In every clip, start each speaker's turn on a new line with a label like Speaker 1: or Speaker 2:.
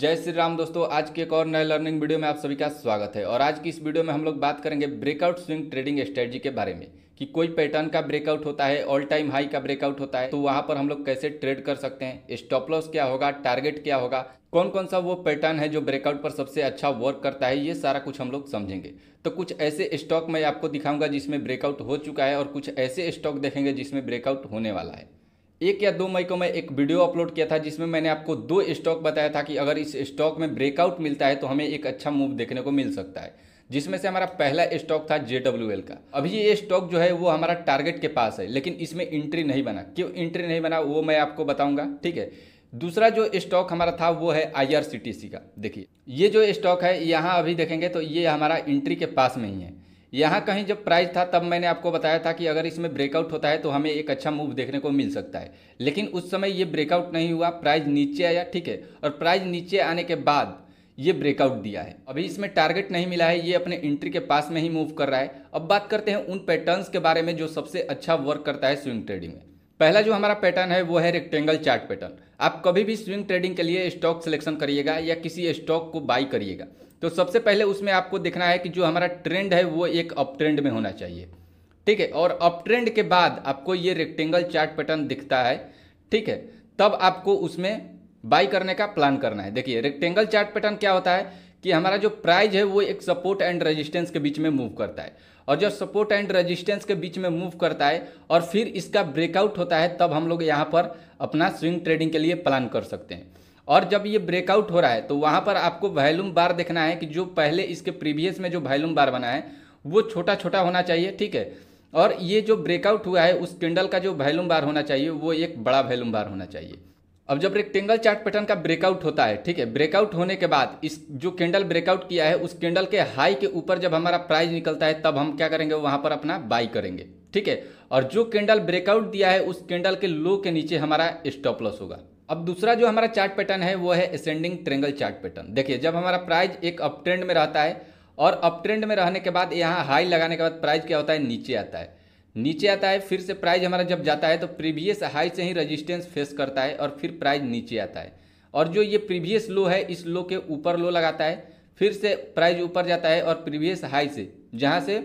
Speaker 1: जय श्री राम दोस्तों आज के एक और नए लर्निंग वीडियो में आप सभी का स्वागत है और आज की इस वीडियो में हम लोग बात करेंगे ब्रेकआउट स्विंग ट्रेडिंग स्ट्रेटजी के बारे में कि कोई पैटर्न का ब्रेकआउट होता है ऑल टाइम हाई का ब्रेकआउट होता है तो वहां पर हम लोग कैसे ट्रेड कर सकते हैं स्टॉप लॉस क्या होगा टारगेट क्या होगा कौन कौन सा वो पैटर्न है जो ब्रेकआउट पर सबसे अच्छा वर्क करता है ये सारा कुछ हम लोग समझेंगे तो कुछ ऐसे स्टॉक मैं आपको दिखाऊंगा जिसमें ब्रेकआउट हो चुका है और कुछ ऐसे स्टॉक देखेंगे जिसमें ब्रेकआउट होने वाला है एक या दो मई को मैं एक वीडियो अपलोड किया था जिसमें मैंने आपको दो स्टॉक बताया था कि अगर इस स्टॉक में ब्रेकआउट मिलता है तो हमें एक अच्छा मूव देखने को मिल सकता है जिसमें से हमारा पहला स्टॉक था जे का अभी ये स्टॉक जो है वो हमारा टारगेट के पास है लेकिन इसमें एंट्री नहीं बना क्यों एंट्री नहीं बना वो मैं आपको बताऊंगा ठीक है दूसरा जो स्टॉक हमारा था वो है आई का देखिए ये जो स्टॉक है यहाँ अभी देखेंगे तो ये हमारा एंट्री के पास में ही है यहाँ कहीं जब प्राइस था तब मैंने आपको बताया था कि अगर इसमें ब्रेकआउट होता है तो हमें एक अच्छा मूव देखने को मिल सकता है लेकिन उस समय ये ब्रेकआउट नहीं हुआ प्राइस नीचे आया ठीक है और प्राइस नीचे आने के बाद ये ब्रेकआउट दिया है अभी इसमें टारगेट नहीं मिला है ये अपने एंट्री के पास में ही मूव कर रहा है अब बात करते हैं उन पैटर्न्स के बारे में जो सबसे अच्छा वर्क करता है स्विंग ट्रेडिंग में पहला जो हमारा पैटर्न है वो है रेक्टेंगल चार्ट पैटर्न आप कभी भी स्विंग ट्रेडिंग के लिए स्टॉक सिलेक्शन करिएगा या किसी स्टॉक को बाई करिएगा तो सबसे पहले उसमें आपको देखना है कि जो हमारा ट्रेंड है वो एक अप ट्रेंड में होना चाहिए ठीक है और अप ट्रेंड के बाद आपको ये रेक्टेंगल चार्ट पैटर्न दिखता है ठीक है तब आपको उसमें बाई करने का प्लान करना है देखिए रेक्टेंगल चार्ट पैटर्न क्या होता है कि हमारा जो प्राइज है वो एक सपोर्ट एंड रेजिस्टेंस के बीच में मूव करता है और जब सपोर्ट एंड रेजिस्टेंस के बीच में मूव करता है और फिर इसका ब्रेकआउट होता है तब हम लोग यहाँ पर अपना स्विंग ट्रेडिंग के लिए प्लान कर सकते हैं और जब ये ब्रेकआउट हो रहा है तो वहाँ पर आपको वैल्यूम बार देखना है कि जो पहले इसके प्रीवियस में जो वैल्यूम बार बना है वो छोटा छोटा होना चाहिए ठीक है और ये जो ब्रेकआउट हुआ है उस कैंडल का जो वैल्यूम बार होना चाहिए वो एक बड़ा वैल्यूम बार होना चाहिए अब जब रेक्टेंगल चार्ट पैटर्न का ब्रेकआउट होता है ठीक है ब्रेकआउट होने के बाद इस जो कैंडल ब्रेकआउट किया है उस कैंडल के हाई के ऊपर जब हमारा प्राइस निकलता है तब हम क्या करेंगे वहां पर अपना बाई करेंगे ठीक है और जो कैंडल ब्रेकआउट दिया है उस कैंडल के लो के नीचे हमारा स्टॉप लॉस होगा अब दूसरा जो हमारा चार्ट पैटर्न है वो है असेंडिंग ट्रेंगल चार्ट पैटर्न देखिए जब हमारा प्राइज एक अप ट्रेंड में रहता है और अप ट्रेंड में रहने के बाद यहाँ हाई लगाने के बाद प्राइस क्या होता है नीचे आता है नीचे आता है फिर से प्राइज हमारा जब जाता है तो प्रीवियस हाई से ही रेजिस्टेंस फेस करता है और फिर प्राइज नीचे आता है और जो ये प्रीवियस लो है इस लो के ऊपर लो लगाता है फिर से प्राइज ऊपर जाता है और प्रीवियस हाई से जहाँ से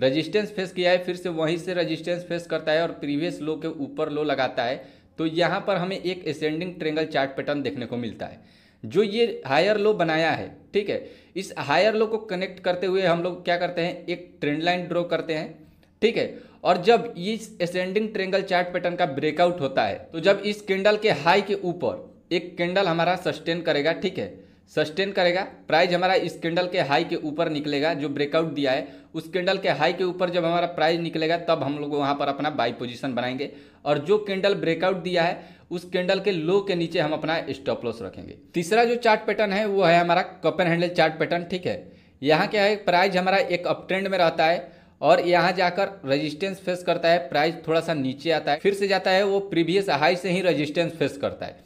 Speaker 1: रजिस्टेंस फेस किया है फिर से वहीं से रजिस्टेंस फेस करता है और प्रीवियस लो के ऊपर लो लगाता है तो यहाँ पर हमें एक एसेंडिंग ट्रेंगल चार्ट पैटर्न देखने को मिलता है जो ये हायर लो बनाया है ठीक है इस हायर लो को कनेक्ट करते हुए हम लोग क्या करते हैं एक ट्रेंड लाइन ड्रॉ करते हैं ठीक है और जब इस असेंडिंग ट्रेंगल चार्ट पैटर्न का ब्रेकआउट होता है तो जब इस कैंडल के हाई के ऊपर एक कैंडल हमारा सस्टेन करेगा ठीक है सस्टेन करेगा प्राइस हमारा इस कैंडल के हाई के ऊपर निकलेगा जो ब्रेकआउट दिया है उस कैंडल के हाई के ऊपर जब हमारा प्राइस निकलेगा तब हम लोग वहाँ पर अपना बाई पोजिशन बनाएंगे और जो कैंडल ब्रेकआउट दिया है उस कैंडल के लो के नीचे हम अपना स्टॉप लॉस रखेंगे तीसरा जो चार्ट पैटर्न है वो है हमारा कपन हैंडल चार्ट पैटर्न ठीक है यहाँ क्या है प्राइज हमारा एक अप ट्रेंड में रहता है और यहाँ जाकर रेजिस्टेंस फेस करता है प्राइस थोड़ा सा नीचे आता है फिर से जाता है वो प्रीवियस हाई से ही रेजिस्टेंस फेस करता है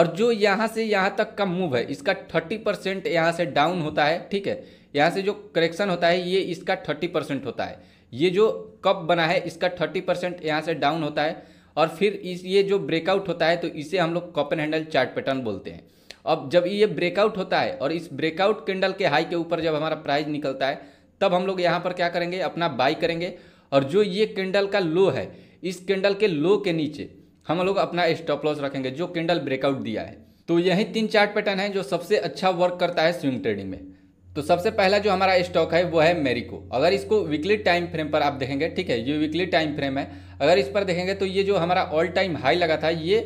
Speaker 1: और जो यहाँ से यहाँ तक का मूव है इसका थर्टी परसेंट यहाँ से डाउन होता है ठीक है यहाँ से जो करेक्शन होता है ये इसका थर्टी परसेंट होता है ये जो कप बना है इसका थर्टी परसेंट यहाँ से डाउन होता है और फिर इस ये जो ब्रेकआउट होता है तो इसे हम लोग कॉपन हैंडल चार्ट पैटर्न बोलते हैं अब जब ये ब्रेकआउट होता है और इस ब्रेकआउट कैंडल के हाई के ऊपर जब हमारा प्राइज़ निकलता है तब हम लोग यहाँ पर क्या करेंगे अपना बाई करेंगे और जो ये कैंडल का लो है इस कैंडल के लो के नीचे हम लोग अपना स्टॉप लॉस रखेंगे जो कैंडल ब्रेकआउट दिया है तो यही तीन चार्ट पैटर्न है जो सबसे अच्छा वर्क करता है स्विंग ट्रेडिंग में तो सबसे पहला जो हमारा स्टॉक है वो है मेरिको अगर इसको वीकली टाइम फ्रेम पर आप देखेंगे ठीक है ये वीकली टाइम फ्रेम है अगर इस पर देखेंगे तो ये जो हमारा ऑल टाइम हाई लगा था ये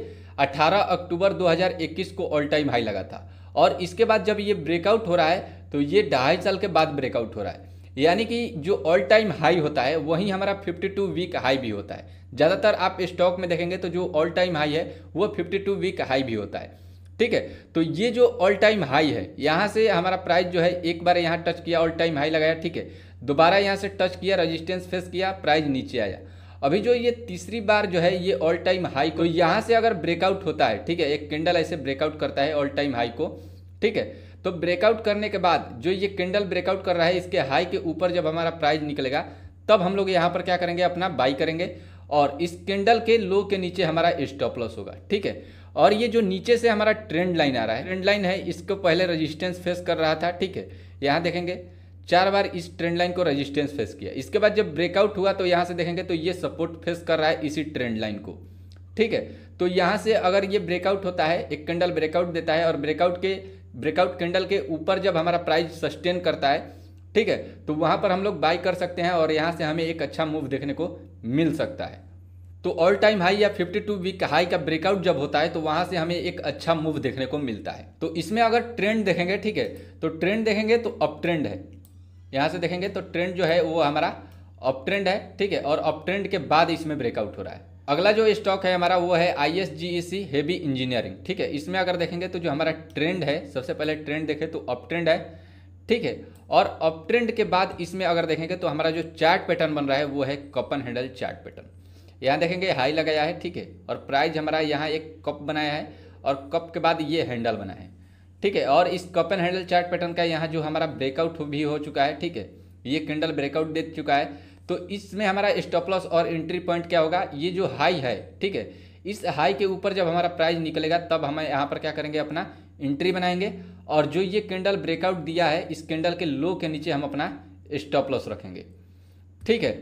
Speaker 1: 18 अक्टूबर 2021 को ऑल टाइम हाई लगा था और इसके बाद जब ये ब्रेकआउट हो रहा है तो ये ढाई साल के बाद ब्रेकआउट हो रहा है यानी कि जो ऑल टाइम हाई होता है वही हमारा 52 वीक हाई भी होता है ज़्यादातर आप स्टॉक में देखेंगे तो जो ऑल टाइम हाई है वो 52 वीक हाई भी होता है ठीक है तो ये जो ऑल टाइम हाई है यहाँ से हमारा प्राइस जो है एक बार यहाँ टच किया ऑल टाइम हाई लगाया ठीक है दोबारा यहाँ से टच किया रजिस्टेंस फेस किया प्राइस नीचे आया अभी जो ये तीसरी बार जो है ये ऑल टाइम हाई को तो यहाँ से अगर ब्रेकआउट होता है ठीक है एक कैंडल ऐसे ब्रेकआउट करता है ऑल टाइम हाई को ठीक है तो ब्रेकआउट करने के बाद जो ये कैंडल ब्रेकआउट कर रहा है इसके हाई के ऊपर जब हमारा प्राइस निकलेगा तब हम लोग यहाँ पर क्या करेंगे अपना बाई करेंगे और इस कैंडल के लो के नीचे हमारा स्टॉप लॉस होगा ठीक है और ये जो नीचे से हमारा ट्रेंड लाइन आ रहा है ट्रेंड लाइन है इसको पहले रेजिस्टेंस फेस कर रहा था ठीक है यहाँ देखेंगे चार बार इस ट्रेंड लाइन को रेजिस्टेंस फेस किया इसके बाद जब ब्रेकआउट हुआ तो यहाँ से देखेंगे तो ये सपोर्ट फेस कर रहा है इसी ट्रेंड लाइन को ठीक है तो यहाँ से अगर ये ब्रेकआउट होता है एक कैंडल ब्रेकआउट देता है और ब्रेकआउट के ब्रेकआउट कैंडल के ऊपर जब हमारा प्राइस सस्टेन करता है ठीक है तो वहाँ पर हम लोग बाई कर सकते हैं और यहाँ से हमें एक अच्छा मूव देखने को मिल सकता है तो ऑल टाइम हाई या 52 वीक हाई का ब्रेकआउट जब होता है तो वहां से हमें एक अच्छा मूव देखने को मिलता है तो इसमें अगर ट्रेंड देखेंगे ठीक है तो ट्रेंड देखेंगे तो अप ट्रेंड है यहाँ से देखेंगे तो ट्रेंड जो है वो हमारा अप ट्रेंड है ठीक है और अप ट्रेंड के बाद इसमें ब्रेकआउट हो रहा है अगला जो स्टॉक है हमारा वो है I S G E C heavy engineering ठीक है इसमें अगर देखेंगे तो जो हमारा ट्रेंड है सबसे पहले ट्रेंड देखें तो अप ट्रेंड है ठीक है और अप ट्रेंड के बाद इसमें अगर देखेंगे तो हमारा जो चार्ट पैटर्न बन रहा है वो है कपन हैंडल चार्ट पैटर्न यहाँ देखेंगे हाई लगाया है ठीक है और प्राइज हमारा यहाँ एक कप बनाया है और कप के बाद ये हैंडल बना है ठीक है और इस cup and handle chart pattern का यहाँ जो हमारा ब्रेकआउट भी हो चुका है ठीक है ये कैंडल ब्रेकआउट दे चुका है तो इसमें हमारा स्टॉप लॉस और एंट्री पॉइंट क्या होगा ये जो हाई है ठीक है इस हाई के ऊपर जब हमारा प्राइस निकलेगा तब हम यहाँ पर क्या करेंगे अपना एंट्री बनाएंगे और जो ये कैंडल ब्रेकआउट दिया है इस कैंडल के लो के नीचे हम अपना स्टॉप लॉस रखेंगे ठीक है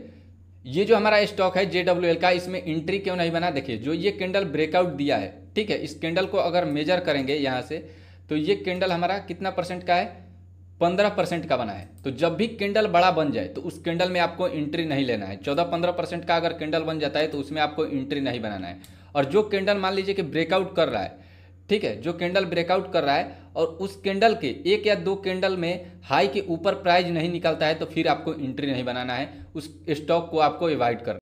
Speaker 1: ये जो हमारा स्टॉक है जे का इसमें एंट्री क्यों नहीं बना देखिए जो ये कैंडल ब्रेकआउट दिया है ठीक है इस कैंडल को अगर मेजर करेंगे यहाँ से तो ये कैंडल हमारा कितना परसेंट का है पंद्रह परसेंट का बना है तो जब भी कैंडल बड़ा बन जाए तो उस कैंडल में आपको एंट्री नहीं लेना है चौदह पंद्रह परसेंट का अगर कैंडल बन जाता है तो उसमें आपको एंट्री नहीं बनाना है और जो कैंडल मान लीजिए कि ब्रेकआउट कर रहा है ठीक है जो कैंडल ब्रेकआउट कर रहा है और उस कैंडल के एक या दो कैंडल में हाई के ऊपर प्राइज नहीं निकलता है तो फिर आपको एंट्री नहीं बनाना है उस स्टॉक को आपको एवॉइड करना